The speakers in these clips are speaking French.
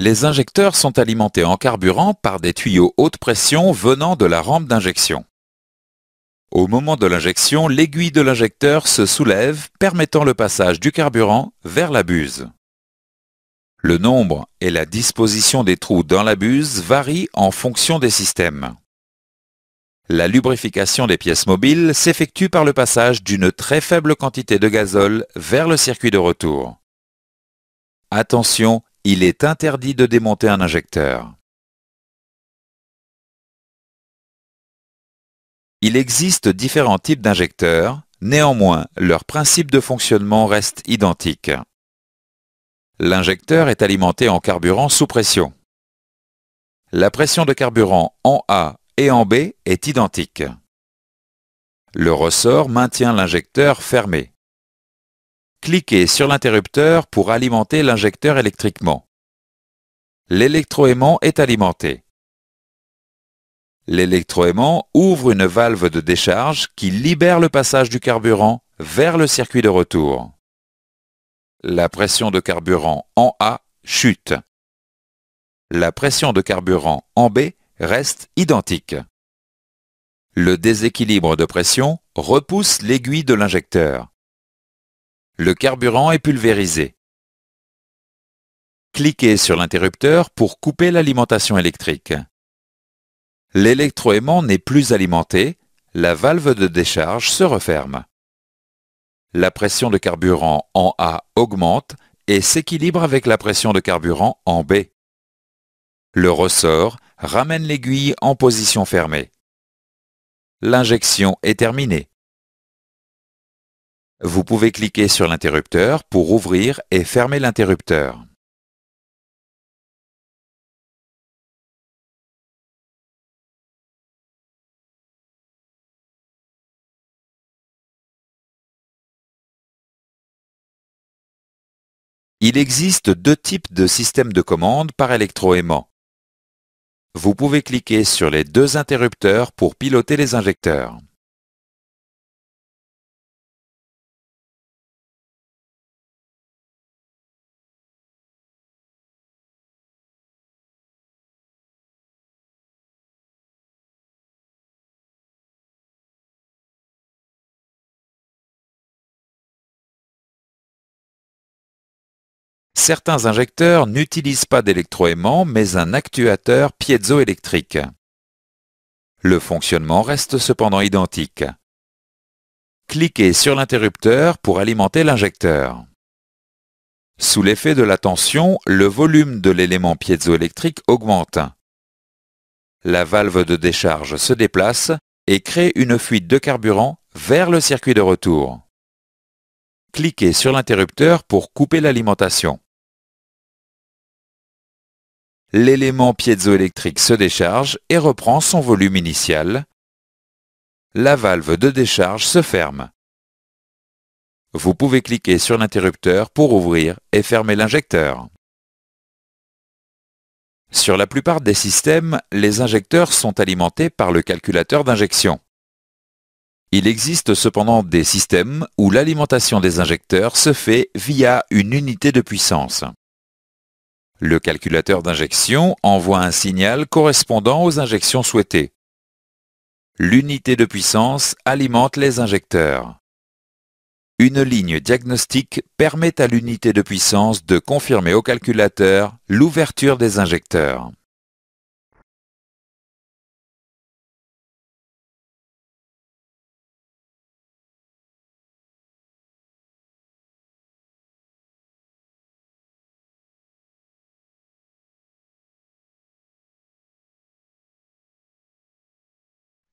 Les injecteurs sont alimentés en carburant par des tuyaux haute pression venant de la rampe d'injection. Au moment de l'injection, l'aiguille de l'injecteur se soulève, permettant le passage du carburant vers la buse. Le nombre et la disposition des trous dans la buse varient en fonction des systèmes. La lubrification des pièces mobiles s'effectue par le passage d'une très faible quantité de gazole vers le circuit de retour. Attention, il est interdit de démonter un injecteur. Il existe différents types d'injecteurs, néanmoins leur principe de fonctionnement reste identique. L'injecteur est alimenté en carburant sous pression. La pression de carburant en A et en B est identique. Le ressort maintient l'injecteur fermé cliquez sur l'interrupteur pour alimenter l'injecteur électriquement. L'électroaimant est alimenté. L'électroaimant ouvre une valve de décharge qui libère le passage du carburant vers le circuit de retour. La pression de carburant en A chute. La pression de carburant en B reste identique. Le déséquilibre de pression repousse l'aiguille de l'injecteur. Le carburant est pulvérisé. Cliquez sur l'interrupteur pour couper l'alimentation électrique. L'électroaimant n'est plus alimenté, la valve de décharge se referme. La pression de carburant en A augmente et s'équilibre avec la pression de carburant en B. Le ressort ramène l'aiguille en position fermée. L'injection est terminée. Vous pouvez cliquer sur l'interrupteur pour ouvrir et fermer l'interrupteur. Il existe deux types de systèmes de commande par électroaimant. Vous pouvez cliquer sur les deux interrupteurs pour piloter les injecteurs. certains injecteurs n'utilisent pas d'électroaimant mais un actuateur piézoélectrique. Le fonctionnement reste cependant identique. Cliquez sur l'interrupteur pour alimenter l'injecteur. Sous l'effet de la tension, le volume de l'élément piézoélectrique augmente. La valve de décharge se déplace et crée une fuite de carburant vers le circuit de retour. Cliquez sur l'interrupteur pour couper l'alimentation l'élément piézoélectrique se décharge et reprend son volume initial. La valve de décharge se ferme. Vous pouvez cliquer sur l'interrupteur pour ouvrir et fermer l'injecteur. Sur la plupart des systèmes, les injecteurs sont alimentés par le calculateur d'injection. Il existe cependant des systèmes où l'alimentation des injecteurs se fait via une unité de puissance. Le calculateur d'injection envoie un signal correspondant aux injections souhaitées. L'unité de puissance alimente les injecteurs. Une ligne diagnostique permet à l'unité de puissance de confirmer au calculateur l'ouverture des injecteurs.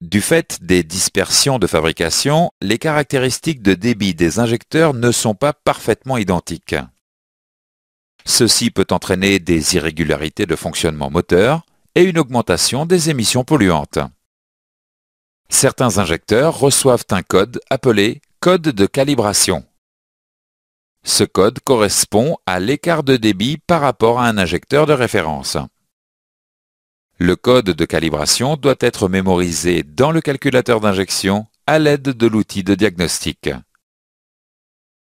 Du fait des dispersions de fabrication, les caractéristiques de débit des injecteurs ne sont pas parfaitement identiques. Ceci peut entraîner des irrégularités de fonctionnement moteur et une augmentation des émissions polluantes. Certains injecteurs reçoivent un code appelé code de calibration. Ce code correspond à l'écart de débit par rapport à un injecteur de référence. Le code de calibration doit être mémorisé dans le calculateur d'injection à l'aide de l'outil de diagnostic.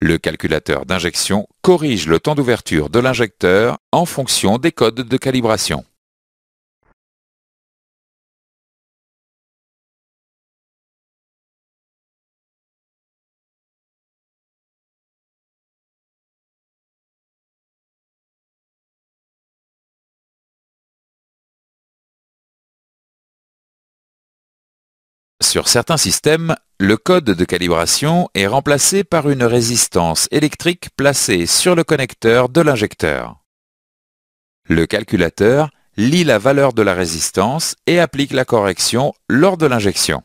Le calculateur d'injection corrige le temps d'ouverture de l'injecteur en fonction des codes de calibration. Sur certains systèmes, le code de calibration est remplacé par une résistance électrique placée sur le connecteur de l'injecteur. Le calculateur lit la valeur de la résistance et applique la correction lors de l'injection.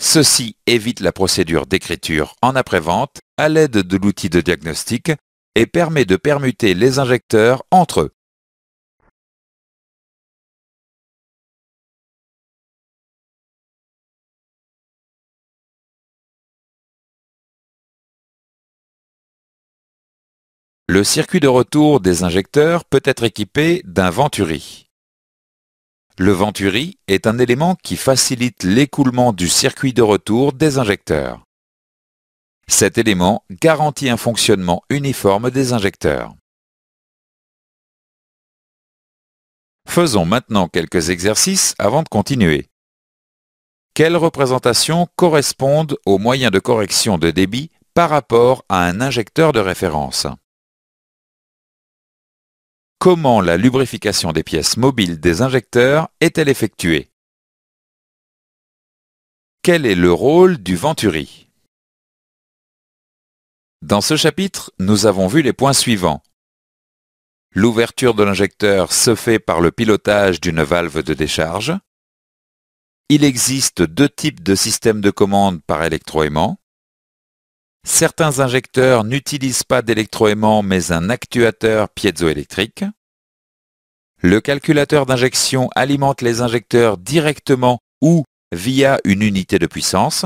Ceci évite la procédure d'écriture en après-vente à l'aide de l'outil de diagnostic et permet de permuter les injecteurs entre eux. Le circuit de retour des injecteurs peut être équipé d'un venturi. Le venturi est un élément qui facilite l'écoulement du circuit de retour des injecteurs. Cet élément garantit un fonctionnement uniforme des injecteurs. Faisons maintenant quelques exercices avant de continuer. Quelles représentations correspondent aux moyens de correction de débit par rapport à un injecteur de référence Comment la lubrification des pièces mobiles des injecteurs est-elle effectuée Quel est le rôle du venturi Dans ce chapitre, nous avons vu les points suivants. L'ouverture de l'injecteur se fait par le pilotage d'une valve de décharge. Il existe deux types de systèmes de commande par électroaimant. Certains injecteurs n'utilisent pas d'électroaimant mais un actuateur piézoélectrique. Le calculateur d'injection alimente les injecteurs directement ou via une unité de puissance.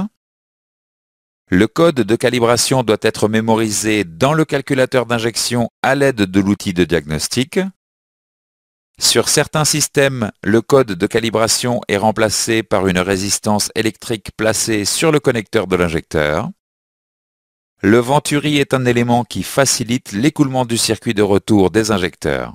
Le code de calibration doit être mémorisé dans le calculateur d'injection à l'aide de l'outil de diagnostic. Sur certains systèmes, le code de calibration est remplacé par une résistance électrique placée sur le connecteur de l'injecteur. Le venturi est un élément qui facilite l'écoulement du circuit de retour des injecteurs.